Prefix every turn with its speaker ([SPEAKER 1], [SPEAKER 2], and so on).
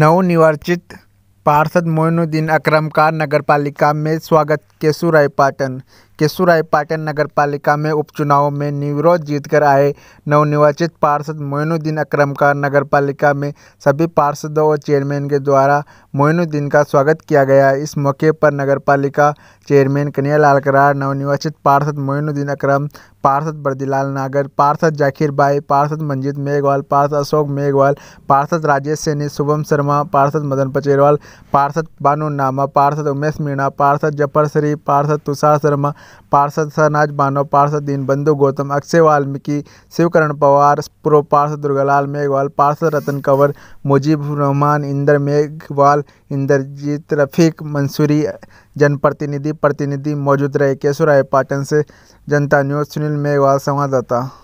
[SPEAKER 1] नवनिर्वाचित पार्षद मोइनुद्दीन अकरम का नगरपालिका में स्वागत केशुराय पाटन केसुराय पाटन नगर पालिका में उपचुनाव में निविरोध जीतकर आए नवनिर्वाचित पार्षद मोइनुद्दीन अकरम का नगर पालिका में सभी पार्षदों और चेयरमैन के द्वारा मोइनुद्दीन का स्वागत किया गया इस मौके पर नगर पालिका चेयरमैन कन्हैयालाल करार नवनिर्वाचित पार्षद मोइनुद्दीन अकरम पार्षद बर्दीलाल नागर पार्षद जाकिर बाई पार्षद मंजीत मेघवाल पार्षद अशोक मेघवाल पार्षद राजेश सैनी शुभम शर्मा पार्षद मदन पचेरवाल पार्षद बानू नामा पार्षद उमेश मीणा पार्षद जफर शरीफ पार्षद तुषार शर्मा पार्षद सहनाज बानो पार्षद दीनबंधु गौतम अक्षय वाल्मीकि शिवकरण पवार पूर्व पार्षद दुर्गालाल मेघवाल पार्षद रतन कंवर मुजीब रहमान इंदर मेघवाल इंदरजीत रफीक मंसूरी जनप्रतिनिधि प्रतिनिधि मौजूद रहे केशव राय पाटन से जनता न्यूज़ सुनील मेघवाल संवाददाता